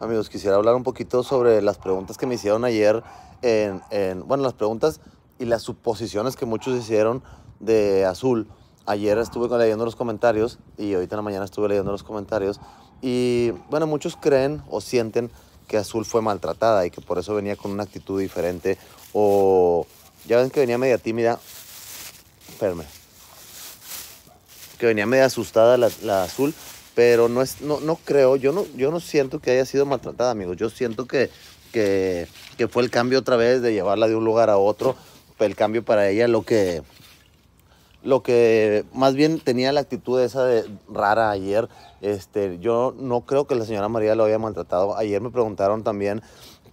Amigos, quisiera hablar un poquito sobre las preguntas que me hicieron ayer, en, bueno, las preguntas y las suposiciones que muchos hicieron de Azul. Ayer estuve leyendo los comentarios y ahorita en la mañana estuve leyendo los comentarios y bueno, muchos creen o sienten que Azul fue maltratada y que por eso venía con una actitud diferente o ya ven que venía media tímida, espérame, que venía media asustada la, la Azul pero no es no, no creo, yo no, yo no siento que haya sido maltratada, amigos. Yo siento que, que, fue el cambio otra vez de llevarla de un lugar a otro, Fue el cambio para ella lo que lo que más bien tenía la actitud esa de rara ayer. Este, yo no creo que la señora María lo haya maltratado. Ayer me preguntaron también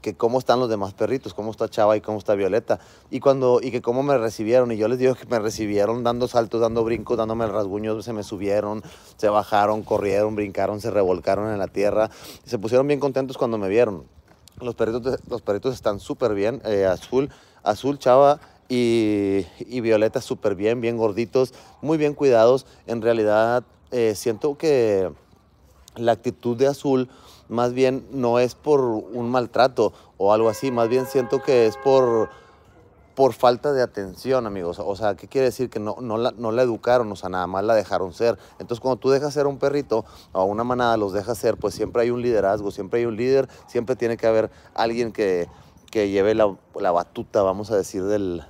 que cómo están los demás perritos, cómo está Chava y cómo está Violeta, y cuando y que cómo me recibieron, y yo les digo que me recibieron dando saltos, dando brincos, dándome el rasguño, se me subieron, se bajaron, corrieron, brincaron, se revolcaron en la tierra, se pusieron bien contentos cuando me vieron. Los perritos, los perritos están súper bien, eh, azul, azul, Chava y, Violeta súper bien, bien gorditos, muy bien cuidados, en realidad eh, siento que la actitud de Azul más bien no es por un maltrato o algo así, más bien siento que es por, por falta de atención, amigos. O sea, ¿qué quiere decir? Que no, no, la, no la educaron, o sea, nada más la dejaron ser. Entonces, cuando tú dejas ser un perrito o a una manada, los dejas ser, pues siempre hay un liderazgo, siempre hay un líder, siempre tiene que haber alguien que, lleve la, la, batuta, vamos a decir, del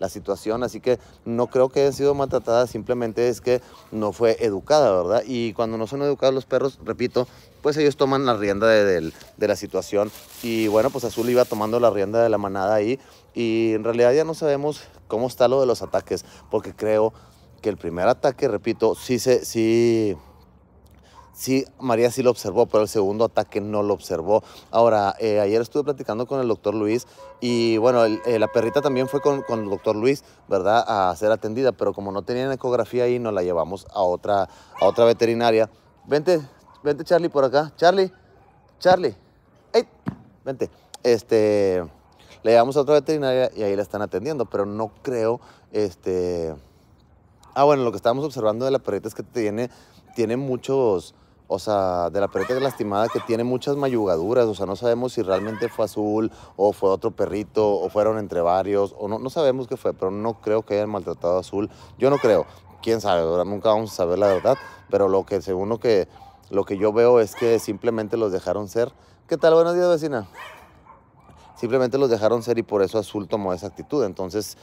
la situación, así que no creo que hayan sido maltratadas, simplemente es que no fue educada, ¿verdad? Y cuando no son educados los perros, repito, pues ellos toman la rienda de, la situación. Y bueno, pues Azul iba tomando la rienda de la manada ahí. Y en realidad ya no sabemos cómo está lo de los ataques, porque creo que el primer ataque, repito, sí se... Sí, Sí, María sí lo observó, pero el segundo ataque no lo observó. Ahora, eh, ayer estuve platicando con el doctor Luis y bueno, eh, la perrita también fue con, el doctor Luis, ¿verdad? A ser atendida, pero como no tenían ecografía ahí, nos la llevamos a otra, a otra veterinaria. Vente, vente Charlie por acá. Charlie, Charlie, ¡Ey! vente. Este, le llevamos a otra veterinaria y ahí la están atendiendo, pero no creo, este... Ah, bueno, lo que estábamos observando de la perrita es que tiene, tiene muchos o sea, de la perrita lastimada que tiene muchas mayugaduras, o sea, no sabemos si realmente fue azul o fue otro perrito o fueron entre varios, o no, no sabemos qué fue, pero no creo que hayan maltratado a azul, yo no creo, quién sabe, Ahora nunca vamos a saber la verdad, pero lo que según que, lo que yo veo es que simplemente los dejaron ser. ¿Qué tal? Buenos días, vecina simplemente los dejaron ser y por eso Azul tomó esa actitud. Entonces,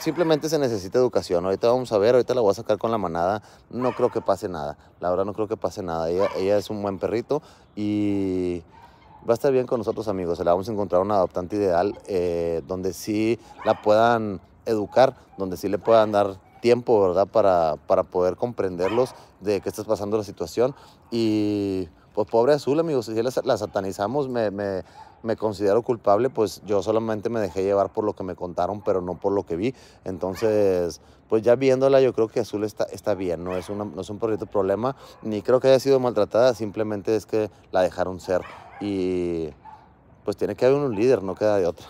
simplemente se necesita educación. Ahorita vamos a ver, ahorita la voy a sacar con la manada. No creo que pase nada. La verdad no creo que pase nada. Ella, es un buen perrito y va a estar bien con nosotros amigos. la vamos a encontrar una adoptante ideal eh, donde sí la puedan educar, donde sí le puedan dar tiempo, ¿verdad? Para, para poder comprenderlos de qué está pasando la situación y pues pobre azul, amigos, si la, la satanizamos, me, considero culpable, pues yo solamente me dejé llevar por lo que me contaron, pero no por lo que vi. Entonces, pues ya viéndola, yo creo que azul está, está bien, no es, una, es un proyecto problema, ni creo que haya sido maltratada, simplemente es que la dejaron ser. Y pues tiene que haber un líder, no queda de otra.